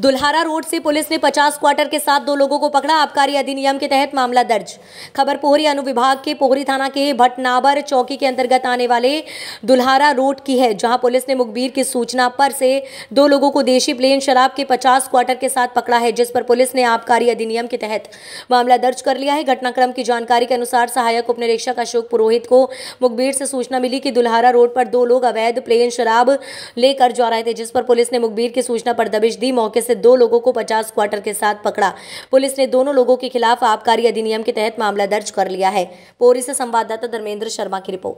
Dulhara road से police ने 50 quarter के साथ दो लोगों को पकड़ा आबकारी अधिनियम के तहत मामला दर्ज खबर पोहरी अनुविभाग के पोहरी थाना के भटनावर चौकी के अंतर्गत आने वाले दुल्हारा रोड की है जहां पुलिस ने मुखबिर की सूचना पर से दो लोगों को देशी प्लेन शराब के 50 क्वार्टर के साथ पकड़ा है जिस पर पुलिस ने आबकारी अधिनियम के तहत मामला दर्ज कर लिया है घटनाक्रम की जानकारी के अनुसार सहायक उप निरीक्षक अशोक पुरोहित को मुखबिर से सूचना मिली कि दुल्हारा रोड पर दो लोग अवैध प्लेन शराब लेकर जा रहे थे जिस पर पुलिस ने मुखबिर की सूचना पर दबिश दी मौके से दो लोगों को पचास क्वार्टर के साथ पकड़ा पुलिस ने दोनों लोगों के खिलाफ आबकारी अधिनियम के तहत मामला दर्ज कर लिया है पोरी से संवाददाता धर्मेंद्र शर्मा की रिपोर्ट